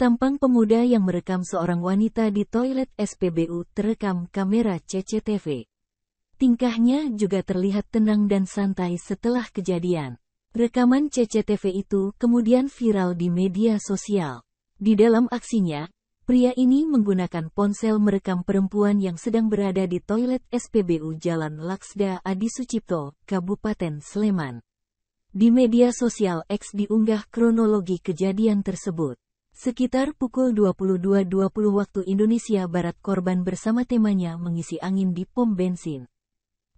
Tampang pemuda yang merekam seorang wanita di toilet SPBU terekam kamera CCTV. Tingkahnya juga terlihat tenang dan santai setelah kejadian. Rekaman CCTV itu kemudian viral di media sosial. Di dalam aksinya, pria ini menggunakan ponsel merekam perempuan yang sedang berada di toilet SPBU Jalan Laksda Adi Sucipto, Kabupaten Sleman. Di media sosial X diunggah kronologi kejadian tersebut. Sekitar pukul 22.20 waktu Indonesia Barat korban bersama temannya mengisi angin di pom bensin.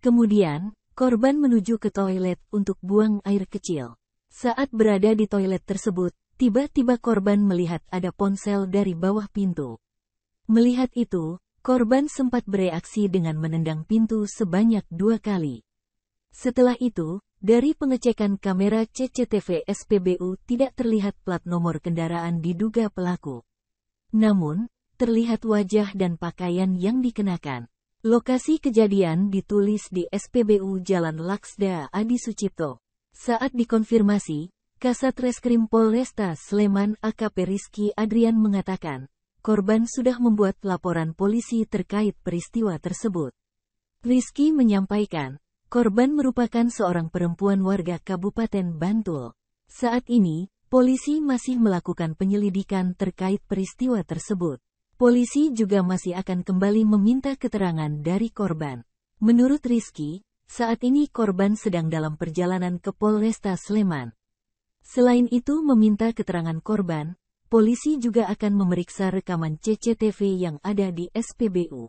Kemudian, korban menuju ke toilet untuk buang air kecil. Saat berada di toilet tersebut, tiba-tiba korban melihat ada ponsel dari bawah pintu. Melihat itu, korban sempat bereaksi dengan menendang pintu sebanyak dua kali. Setelah itu, dari pengecekan kamera CCTV SPBU tidak terlihat plat nomor kendaraan diduga pelaku. Namun, terlihat wajah dan pakaian yang dikenakan. Lokasi kejadian ditulis di SPBU Jalan Laksda Adi Sucipto. Saat dikonfirmasi, Kasat Reskrim Polresta Sleman AKP Rizky Adrian mengatakan, korban sudah membuat laporan polisi terkait peristiwa tersebut. Rizky menyampaikan, Korban merupakan seorang perempuan warga Kabupaten Bantul. Saat ini, polisi masih melakukan penyelidikan terkait peristiwa tersebut. Polisi juga masih akan kembali meminta keterangan dari korban. Menurut Rizky, saat ini korban sedang dalam perjalanan ke Polresta Sleman. Selain itu meminta keterangan korban, polisi juga akan memeriksa rekaman CCTV yang ada di SPBU.